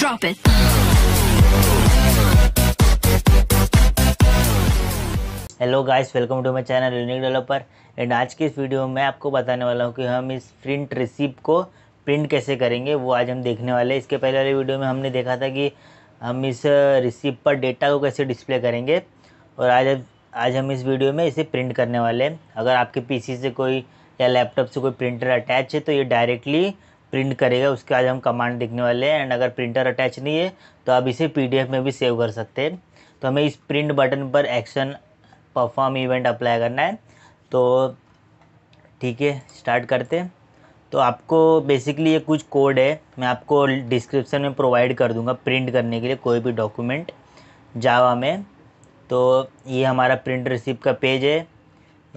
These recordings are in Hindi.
drop it. Hello guys welcome to my channel unique developer and आज की इस वीडियो में आपको बताने वाला हूँ कि हम इस प्रिंट रिसीप को प्रिंट कैसे करेंगे वो आज हम देखने वाले हैं इसके पहले वाले वीडियो में हमने देखा था कि हम इस रिसीप uh, पर डेटा को कैसे डिस्प्ले करेंगे और आज आज हम इस वीडियो में इसे प्रिंट करने वाले हैं अगर आपके पी से कोई या लैपटॉप से कोई प्रिंटर अटैच है तो ये डायरेक्टली प्रिंट करेगा उसके आज हम कमांड देखने वाले हैं एंड अगर प्रिंटर अटैच नहीं है तो आप इसे पीडीएफ में भी सेव कर सकते हैं तो हमें इस प्रिंट बटन पर एक्शन परफॉर्म इवेंट अप्लाई करना है तो ठीक है स्टार्ट करते हैं तो आपको बेसिकली ये कुछ कोड है मैं आपको डिस्क्रिप्शन में प्रोवाइड कर दूंगा प्रिंट करने के लिए कोई भी डॉक्यूमेंट जावा में तो ये हमारा प्रिंट रिसिप्ट का पेज है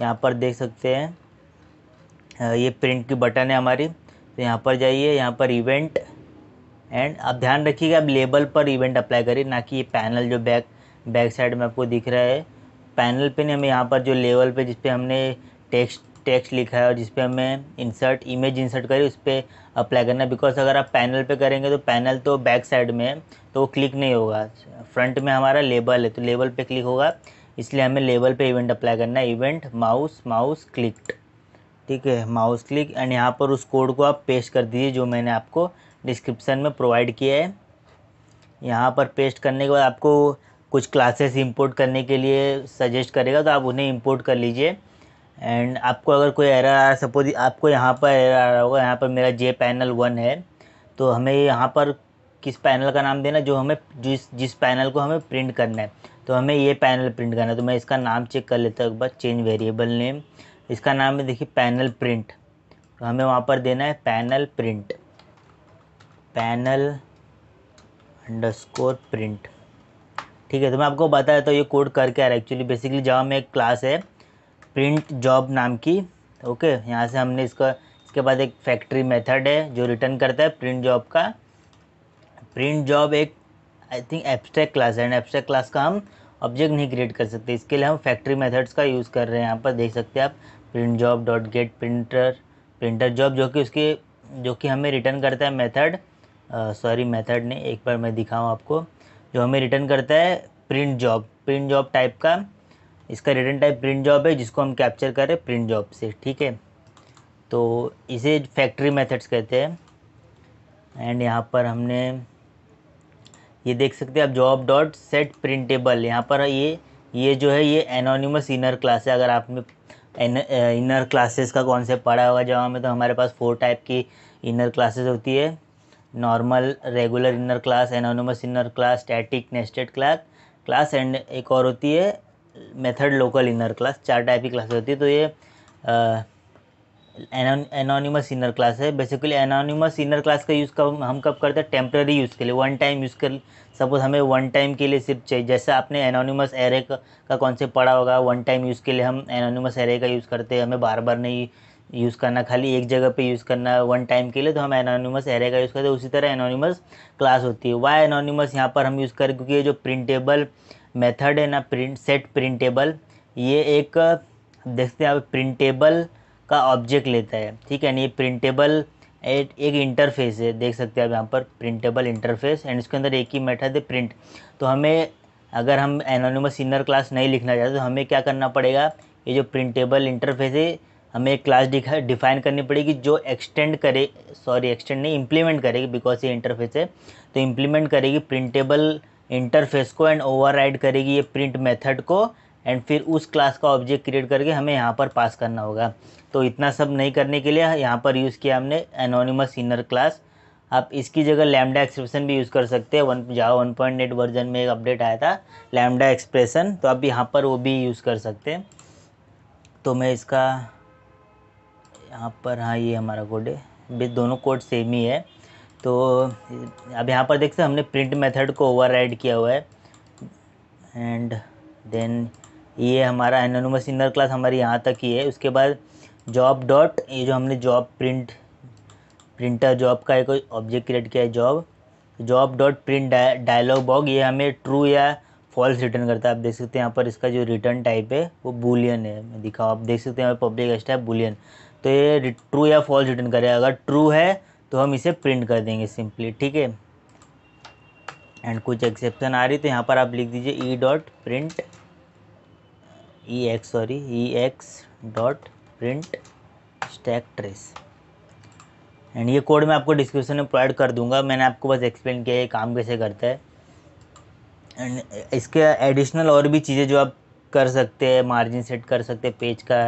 यहाँ पर देख सकते हैं ये प्रिंट की बटन है हमारी तो यहाँ पर जाइए यहाँ पर इवेंट एंड आप ध्यान रखिएगा आप लेबल पर इवेंट अप्लाई करिए ना कि ये पैनल जो बैक बैक साइड में आपको दिख रहा है पैनल पे नहीं हमें यहाँ पर जो लेवल पे जिस पर हमने टेक्स्ट टेक्स्ट लिखा है और जिस हमें इंसर्ट इमेज इंसर्ट करी उस पर अप्लाई करना बिकॉज अगर आप पैनल पे करेंगे तो पैनल तो बैक साइड में है तो वो क्लिक नहीं होगा फ्रंट में हमारा लेबल है तो लेबल पे क्लिक होगा इसलिए हमें लेबल पे इवेंट अप्लाई करना है इवेंट माउस माउस क्लिक्ड ठीक है माउस क्लिक एंड यहाँ पर उस कोड को आप पेस्ट कर दीजिए जो मैंने आपको डिस्क्रिप्सन में प्रोवाइड किया है यहाँ पर पेस्ट करने के बाद आपको कुछ क्लासेस इंपोर्ट करने के लिए सजेस्ट करेगा तो आप उन्हें इंपोर्ट कर लीजिए एंड आपको अगर कोई एरर आ रहा सपोज आपको यहाँ पर एरर आ रहा होगा यहाँ पर मेरा जे पैनल वन है तो हमें यहाँ पर किस पैनल का नाम देना जो हमें जिस जिस पैनल को हमें प्रिंट करना है तो हमें ये पैनल प्रिंट करना है तो मैं इसका नाम चेक कर लेता हूँ एक बार चेंज वेरिएबल नेम इसका नाम है देखिए पैनल प्रिंट तो हमें वहाँ पर देना है panel print panel underscore print ठीक है तो मैं आपको बता देता तो ये कोड करके आ रहा है एक्चुअली बेसिकली जावा में एक क्लास है प्रिंट जॉब नाम की ओके यहाँ से हमने इसका इसके बाद एक फैक्ट्री मेथड है जो रिटर्न करता है प्रिंट जॉब का प्रिंट जॉब एक आई थिंक एब्स्ट्रैक्ट क्लास है एंड एब्स्ट्रैक्ट क्लास का हम ऑब्जेक्ट नहीं क्रिएट कर सकते इसके लिए हम फैक्ट्री मेथड्स का यूज़ कर रहे हैं यहाँ पर देख सकते हैं आप print job dot get printer printer job जो कि उसके जो कि हमें रिटर्न करता है मेथड सॉरी मेथड ने एक बार मैं दिखाऊँ आपको जो हमें रिटर्न करता है print job print job type का इसका रिटर्न टाइप प्रिंट जॉब है जिसको हम कैप्चर करें प्रिंट जॉब से ठीक है तो इसे फैक्ट्री मेथड्स कहते हैं एंड यहाँ पर हमने ये देख सकते हैं आप जॉब डॉट सेट प्रिंटेबल यहाँ पर ये ये जो है ये एनोनिमस इनर क्लास है अगर आपने इनर क्लासेस का कॉन्सेप्ट पढ़ा होगा जहाँ में तो हमारे पास फोर टाइप की इनर क्लासेस होती है normal regular inner class anonymous inner class static nested class class and एक और होती है मेथड लोकल इनर क्लास चार टाइप की क्लासेस होती है तो ये एनोनिमस इनर क्लास है बेसिकली एनोनिमस इनर क्लास का यूज़ कब हम कब करते हैं टेम्प्रेरी यूज़ के लिए वन टाइम यूज़ कर सपोज हमें वन टाइम के लिए सिर्फ चाहिए जैसे आपने एनोनिमस एरे का कॉन्सेप्ट पढ़ा होगा वन टाइम यूज़ के लिए हम एनोनिमस एरे का यूज़ करते हैं हमें बार बार नहीं यूज़ करना खाली एक जगह पे यूज़ करना वन टाइम के लिए तो हम एनोनिमस एरे का यूज़ करते हैं उसी तरह एनोनिमस क्लास होती है वाई एनोनिमस यहाँ पर हम यूज़ करें क्योंकि ये जो प्रिंटेबल मेथड है ना प्रिंट सेट प्रिंटेबल ये एक देखते हैं आप प्रिंटेबल का ऑब्जेक्ट लेता है ठीक है ये प्रिंटेबल एक, एक इंटरफेस है देख सकते हैं आप यहाँ पर प्रिंटेबल इंटरफेस एंड इसके अंदर एक ही मेथड है प्रिंट तो हमें अगर हम एनोनिमस इनर क्लास नहीं लिखना चाहते तो हमें क्या करना पड़ेगा ये जो प्रिंटेबल इंटरफेस है हमें एक क्लास डिफाइन करनी पड़ेगी जो एक्सटेंड करे सॉरी एक्सटेंड नहीं इम्प्लीमेंट करेगी बिकॉज ये इंटरफेस है तो इम्प्लीमेंट करेगी प्रिंटेबल इंटरफेस को एंड ओवर करेगी ये प्रिंट मेथड को एंड फिर उस क्लास का ऑब्जेक्ट क्रिएट करके हमें यहाँ पर पास करना होगा तो इतना सब नहीं करने के लिए यहाँ पर यूज़ किया हमने एनोनिमस इनर क्लास आप इसकी जगह लैमडा एक्सप्रेशन भी यूज़ कर सकते हैं वन जाओ वन पॉइंट एट वर्जन में एक अपडेट आया था लैमडा एक्सप्रेशन तो आप यहाँ पर वो भी यूज़ कर सकते हैं तो मैं इसका यहाँ पर हाँ ये हमारा कोड है दोनों कोड सेम ही है तो अब यहाँ पर देखते हैं हमने प्रिंट मेथड को ओवर किया हुआ है एंड देन ये हमारा एनोनमस इनर क्लास हमारी यहाँ तक ही है उसके बाद जॉब डॉट ये जो हमने जॉब प्रिंट प्रिंटर जॉब का एक ऑब्जेक्ट क्रिएट किया है job job dot print dialog बॉग ये हमें ट्रू या फॉल्स रिटर्न करता है आप देख सकते हैं यहाँ पर इसका जो रिटर्न टाइप है वो बुलियन है मैं दिखाओ आप देख सकते हैं पब्लिक है बुलियन तो ये ट्रू या फॉल्स रिटर्न करे अगर ट्रू है तो हम इसे प्रिंट कर देंगे सिंपली ठीक है एंड कुछ एक्सेप्शन आ रही तो यहाँ पर आप लिख दीजिए e dot print e x sorry e x dot print stack trace and ये कोड मैं आपको डिस्क्रिप्शन में प्रोवाइड कर दूंगा मैंने आपको बस एक्सप्लेन किया है काम कैसे करता है एंड इसके एडिशनल और भी चीज़ें जो आप कर सकते हैं मार्जिन सेट कर सकते हैं पेज का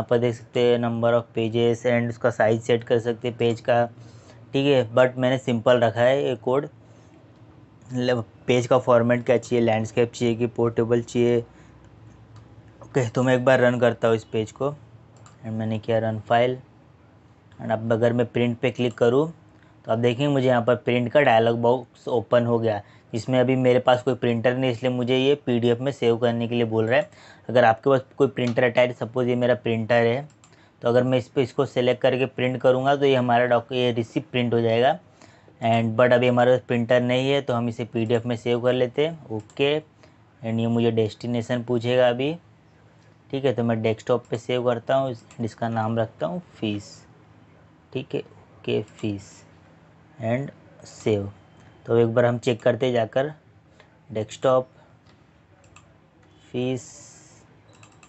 आप देख सकते हैं नंबर ऑफ पेजेस एंड उसका साइज सेट कर सकते हैं पेज का ठीक है बट मैंने सिंपल रखा है ये कोड पेज मतलब का फॉर्मेट क्या चाहिए लैंडस्केप चाहिए कि पोर्टेबल चाहिए ओके तो मैं एक बार रन करता हूँ इस पेज को एंड मैंने किया रन फाइल एंड अब अगर मैं प्रिंट पे क्लिक करूँ तो आप देखेंगे मुझे यहाँ पर प्रिंट का डायलॉग बॉक्स ओपन हो गया इसमें अभी मेरे पास कोई प्रिंटर नहीं इसलिए मुझे ये पीडीएफ में सेव करने के लिए बोल रहा है अगर आपके पास कोई प्रिंटर अटैच सपोज़ ये मेरा प्रिंटर है तो अगर मैं इस पर इसको सेलेक्ट करके प्रिंट करूँगा तो ये हमारा डॉक ये रिसिप्ट प्रिंट हो जाएगा एंड बट अभी हमारे पास प्रिंटर नहीं है तो हम इसे पीडीएफ में सेव कर लेते हैं ओके एंड ये मुझे डेस्टिनेशन पूछेगा अभी ठीक है तो मैं डेस्कटॉप पे सेव करता हूँ जिसका नाम रखता हूँ फीस ठीक है ओके फीस एंड सेव तो एक बार हम चेक करते जाकर डेस्कटॉप फीस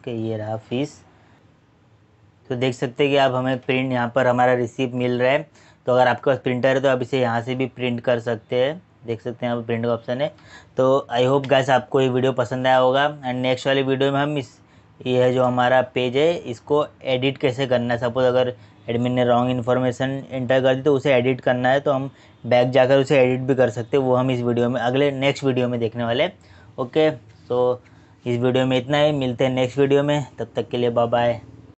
के ये रहा फीस तो देख सकते हैं कि आप हमें प्रिंट यहाँ पर हमारा रिसीप मिल रहा है तो अगर आपके पास प्रिंटर है तो आप इसे यहाँ से भी प्रिंट कर सकते हैं देख सकते हैं यहाँ पर प्रिंट का ऑप्शन है तो आई होप गैस आपको ये वीडियो पसंद आया होगा एंड नेक्स्ट वाली वीडियो में हम इस ये है जो हमारा पेज है इसको एडिट कैसे करना है सपोज़ अगर एडमिन ने रॉन्ग इन्फॉर्मेशन एंटर कर दी तो उसे एडिट करना है तो हम बैक जाकर उसे एडिट भी कर सकते हैं वो हम इस वीडियो में अगले नेक्स्ट वीडियो में देखने वाले ओके तो इस वीडियो में इतना ही मिलते हैं नेक्स्ट वीडियो में तब तक के लिए बाय बाय